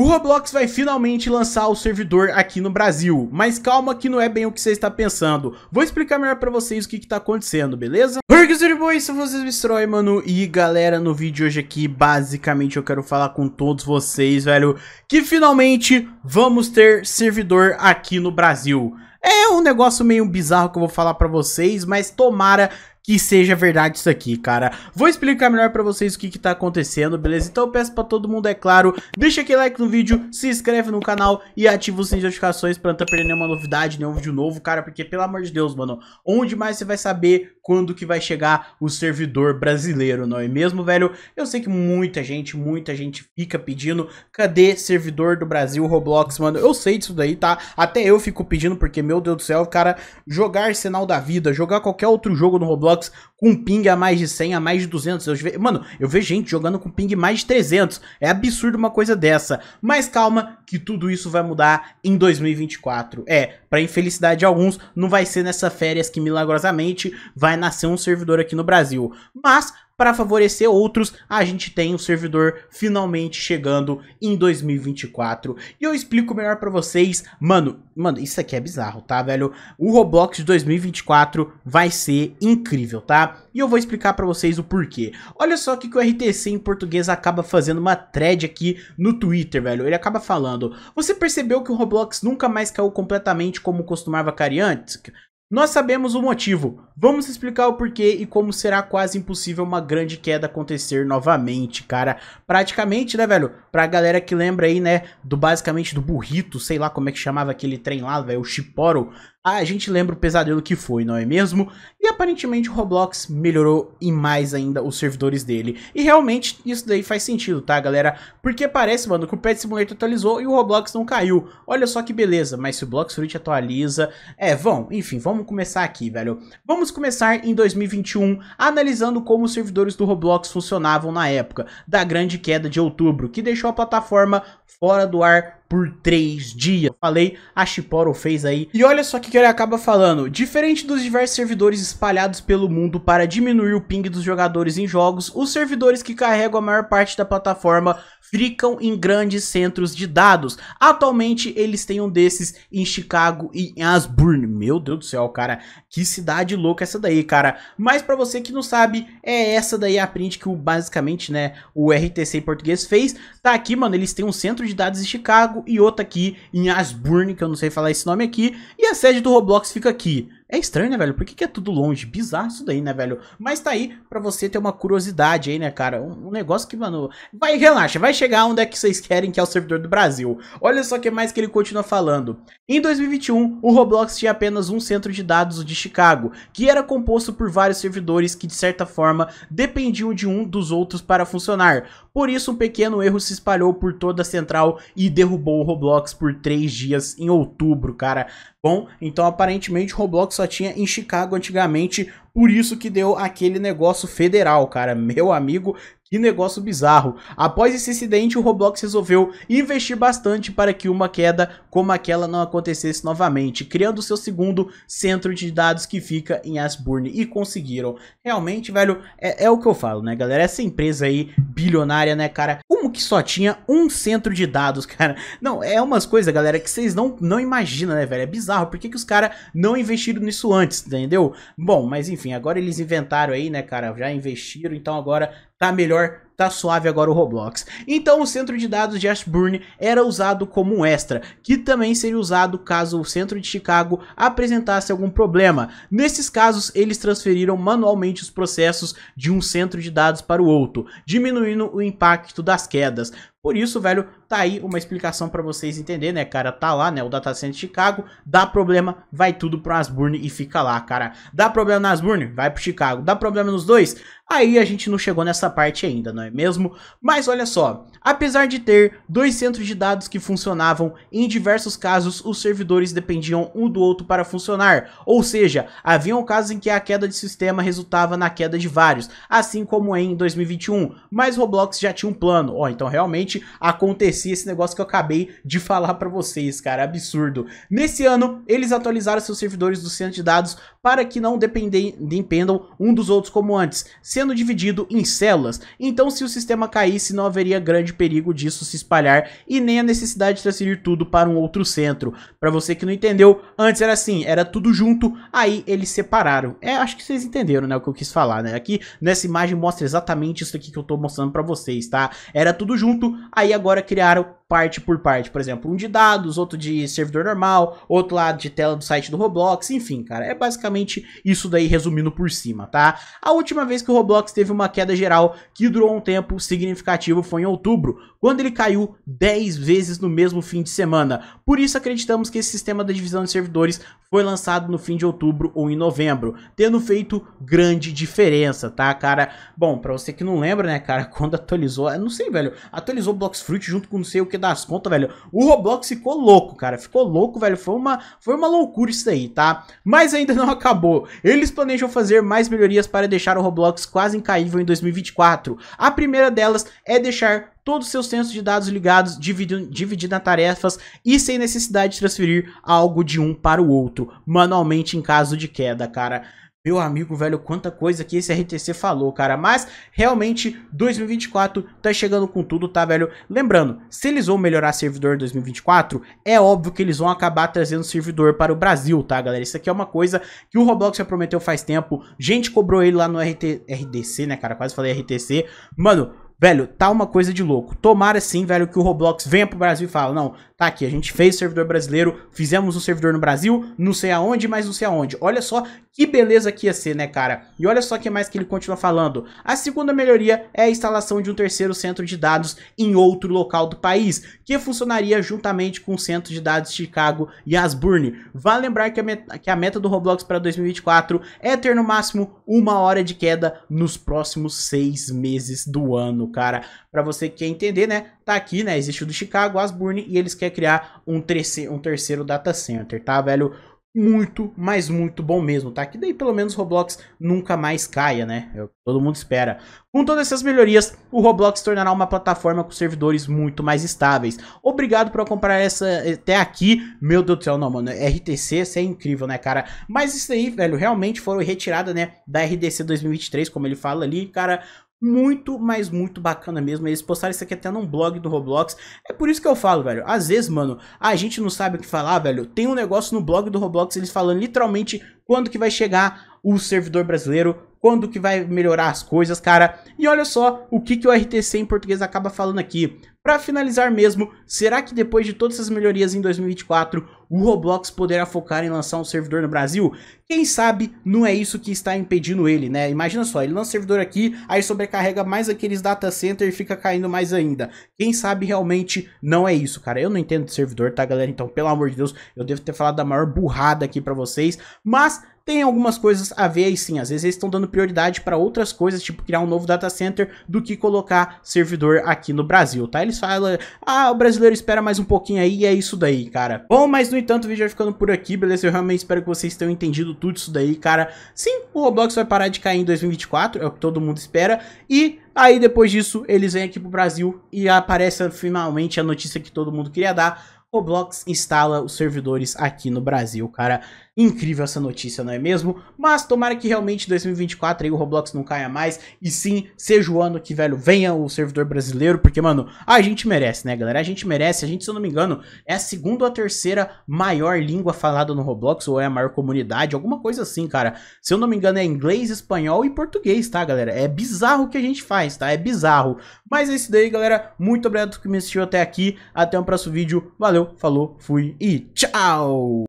O Roblox vai finalmente lançar o servidor aqui no Brasil, mas calma que não é bem o que você está pensando. Vou explicar melhor para vocês o que está acontecendo, beleza? Orgazuri Boys, são vocês destrói, mano. E galera, no vídeo de hoje aqui, basicamente eu quero falar com todos vocês, velho, que finalmente vamos ter servidor aqui no Brasil. É um negócio meio bizarro que eu vou falar pra vocês, mas tomara que seja verdade isso aqui, cara. Vou explicar melhor pra vocês o que que tá acontecendo, beleza? Então eu peço pra todo mundo, é claro, deixa aquele like no vídeo, se inscreve no canal e ativa o sininho de notificações pra não tá nenhuma novidade, nenhum vídeo novo, cara, porque pelo amor de Deus, mano, onde mais você vai saber quando que vai chegar o servidor brasileiro, não é mesmo, velho? Eu sei que muita gente, muita gente fica pedindo, cadê servidor do Brasil, Roblox, mano? Eu sei disso daí, tá? Até eu fico pedindo, porque, meu Deus do céu, cara, jogar Arsenal da Vida, jogar qualquer outro jogo no Roblox, Xbox com ping a mais de 100, a mais de 200. Eu ve... Mano, eu vejo gente jogando com ping mais de 300. É absurdo uma coisa dessa. Mas calma, que tudo isso vai mudar em 2024. É, para infelicidade de alguns, não vai ser nessa férias que milagrosamente vai nascer um servidor aqui no Brasil. Mas para favorecer outros, a gente tem o servidor finalmente chegando em 2024. E eu explico melhor para vocês, mano, mano, isso aqui é bizarro, tá, velho? O Roblox de 2024 vai ser incrível, tá? E eu vou explicar para vocês o porquê. Olha só o que, que o RTC em português acaba fazendo uma thread aqui no Twitter, velho. Ele acaba falando: "Você percebeu que o Roblox nunca mais caiu completamente como costumava cair antes?" Nós sabemos o motivo, vamos explicar o porquê e como será quase impossível uma grande queda acontecer novamente, cara. Praticamente, né, velho? Pra galera que lembra aí, né, do basicamente do burrito, sei lá como é que chamava aquele trem lá, velho, o chiporo, ah, a gente lembra o pesadelo que foi, não é mesmo? E aparentemente o Roblox melhorou e mais ainda os servidores dele. E realmente isso daí faz sentido, tá, galera? Porque parece, mano, que o Pet Simulator atualizou e o Roblox não caiu. Olha só que beleza, mas se o Blox Fruit atualiza... É, vão, enfim, vamos começar aqui, velho. Vamos começar em 2021 analisando como os servidores do Roblox funcionavam na época da grande queda de outubro, que deixou a plataforma fora do ar por três dias. Falei, a Chiporo fez aí. E olha só o que ele acaba falando. Diferente dos diversos servidores espalhados pelo mundo para diminuir o ping dos jogadores em jogos, os servidores que carregam a maior parte da plataforma ficam em grandes centros de dados. Atualmente eles têm um desses em Chicago e em Asburn. Meu Deus do céu, cara, que cidade louca essa daí, cara. Mas para você que não sabe, é essa daí a print que o basicamente, né, o RTC em português fez. Tá aqui, mano, eles têm um centro de dados em Chicago e outro aqui em Asburn, que eu não sei falar esse nome aqui, e a sede do Roblox fica aqui. É estranho, né, velho? Por que, que é tudo longe? Bizarro isso daí, né, velho? Mas tá aí pra você ter uma curiosidade aí, né, cara? Um, um negócio que, mano... Vai, relaxa. Vai chegar onde é que vocês querem, que é o servidor do Brasil. Olha só que mais que ele continua falando. Em 2021, o Roblox tinha apenas um centro de dados de Chicago, que era composto por vários servidores que, de certa forma, dependiam de um dos outros para funcionar. Por isso, um pequeno erro se espalhou por toda a central e derrubou o Roblox por três dias em outubro, cara bom? Então, aparentemente, o Roblox só tinha em Chicago antigamente, por isso que deu aquele negócio federal, cara. Meu amigo, que negócio bizarro. Após esse incidente, o Roblox resolveu investir bastante para que uma queda como aquela não acontecesse novamente, criando seu segundo centro de dados que fica em Asburn. E conseguiram. Realmente, velho, é, é o que eu falo, né, galera? Essa empresa aí bilionária, né, cara? Como que só tinha um centro de dados, cara? Não, é umas coisas, galera, que vocês não, não imaginam, né, velho? É bizarro. Por que, que os caras não investiram nisso antes, entendeu? Bom, mas enfim, agora eles inventaram aí, né, cara? Já investiram, então agora tá melhor tá suave agora o Roblox. Então o centro de dados de Ashburn era usado como um extra, que também seria usado caso o centro de Chicago apresentasse algum problema. Nesses casos, eles transferiram manualmente os processos de um centro de dados para o outro, diminuindo o impacto das quedas. Por isso, velho, Tá aí uma explicação para vocês entenderem, né, cara? Tá lá, né? O data center de Chicago, dá problema, vai tudo pro Asburn e fica lá, cara. Dá problema no Asburn, vai pro Chicago. Dá problema nos dois? Aí a gente não chegou nessa parte ainda, não é mesmo? Mas olha só, apesar de ter dois centros de dados que funcionavam, em diversos casos os servidores dependiam um do outro para funcionar, ou seja, haviam casos em que a queda de sistema resultava na queda de vários, assim como em 2021, mas Roblox já tinha um plano, ó, oh, então realmente aconteceu acontecia esse negócio que eu acabei de falar para vocês, cara, absurdo. Nesse ano, eles atualizaram seus servidores do centro de dados para que não dependem, dependam um dos outros como antes, sendo dividido em células. Então, se o sistema caísse, não haveria grande perigo disso se espalhar e nem a necessidade de transferir tudo para um outro centro. Para você que não entendeu, antes era assim, era tudo junto, aí eles separaram. É, acho que vocês entenderam, né, o que eu quis falar, né? Aqui nessa imagem mostra exatamente isso aqui que eu tô mostrando para vocês, tá? Era tudo junto, aí agora criaram caro parte por parte. Por exemplo, um de dados, outro de servidor normal, outro lado de tela do site do Roblox, enfim, cara. É basicamente isso daí resumindo por cima, tá? A última vez que o Roblox teve uma queda geral que durou um tempo significativo foi em outubro, quando ele caiu 10 vezes no mesmo fim de semana. Por isso acreditamos que esse sistema da divisão de servidores foi lançado no fim de outubro ou em novembro, tendo feito grande diferença, tá, cara? Bom, pra você que não lembra, né, cara, quando atualizou, eu não sei, velho, atualizou o Blox Fruit junto com não sei o que das contas, velho. O Roblox ficou louco, cara. Ficou louco, velho. Foi uma, foi uma loucura isso daí, tá? Mas ainda não acabou. Eles planejam fazer mais melhorias para deixar o Roblox quase incaível em 2024. A primeira delas é deixar todos os seus centros de dados ligados, dividindo, dividindo a tarefas e sem necessidade de transferir algo de um para o outro, manualmente em caso de queda, cara. Meu amigo, velho, quanta coisa que esse RTC falou, cara. Mas, realmente, 2024 tá chegando com tudo, tá, velho? Lembrando, se eles vão melhorar servidor em 2024, é óbvio que eles vão acabar trazendo servidor para o Brasil, tá, galera? Isso aqui é uma coisa que o Roblox já prometeu faz tempo. Gente cobrou ele lá no RT... RDC, né, cara? Quase falei RTC. Mano, Velho, tá uma coisa de louco. Tomara sim, velho, que o Roblox venha pro Brasil e fala, não, Tá aqui, a gente fez servidor brasileiro, fizemos um servidor no Brasil, não sei aonde, mas não sei aonde. Olha só que beleza que ia ser, né, cara? E olha só que mais que ele continua falando. A segunda melhoria é a instalação de um terceiro centro de dados em outro local do país, que funcionaria juntamente com o centro de dados de Chicago e Asburne. Vale lembrar que a, meta, que a meta do Roblox para 2024 é ter no máximo uma hora de queda nos próximos seis meses do ano, cara. Para você que quer entender, né, tá aqui, né? Existe o do Chicago, Asburne, e eles querem criar um, terceiro, um terceiro data center, tá, velho? Muito, mas muito bom mesmo, tá? Que daí pelo menos Roblox nunca mais caia, né? Eu, todo mundo espera. Com todas essas melhorias, o Roblox tornará uma plataforma com servidores muito mais estáveis. Obrigado por acompanhar essa até aqui. Meu Deus do céu, não, mano. RTC, isso é incrível, né, cara? Mas isso aí, velho, realmente foram retirada, né, da RDC 2023, como ele fala ali, cara muito, mas muito bacana mesmo. Eles postaram isso aqui até num blog do Roblox. É por isso que eu falo, velho. Às vezes, mano, a gente não sabe o que falar, velho. Tem um negócio no blog do Roblox, eles falando literalmente quando que vai chegar o servidor brasileiro quando que vai melhorar as coisas, cara. E olha só o que, que o RTC em português acaba falando aqui. Para finalizar mesmo, será que depois de todas essas melhorias em 2024, o Roblox poderá focar em lançar um servidor no Brasil? Quem sabe não é isso que está impedindo ele, né? Imagina só, ele lança um servidor aqui, aí sobrecarrega mais aqueles data center e fica caindo mais ainda. Quem sabe realmente não é isso, cara. Eu não entendo de servidor, tá, galera? Então, pelo amor de Deus, eu devo ter falado da maior burrada aqui para vocês, mas tem algumas coisas a ver aí sim. Às vezes eles estão dando prioridade para outras coisas, tipo criar um novo data center, do que colocar servidor aqui no Brasil, tá? Eles falam, ah, o brasileiro espera mais um pouquinho aí e é isso daí, cara. Bom, mas no entanto o vídeo vai ficando por aqui, beleza? Eu realmente espero que vocês tenham entendido tudo isso daí, cara. Sim, o Roblox vai parar de cair em 2024, é o que todo mundo espera, e aí depois disso eles vêm aqui pro Brasil e aparece finalmente a notícia que todo mundo queria dar, Roblox instala os servidores aqui no Brasil, cara. Incrível essa notícia, não é mesmo? Mas tomara que realmente 2024 aí o Roblox não caia mais e sim seja o ano que, velho, venha o servidor brasileiro, porque, mano, a gente merece, né, galera? A gente merece. A gente, se eu não me engano, é a segunda ou a terceira maior língua falada no Roblox ou é a maior comunidade, alguma coisa assim, cara. Se eu não me engano, é inglês, espanhol e português, tá, galera? É bizarro o que a gente faz, tá? É bizarro. Mas é isso daí, galera. Muito obrigado que me assistiu até aqui. Até o um próximo vídeo. Valeu! Valeu, falou, fui e tchau!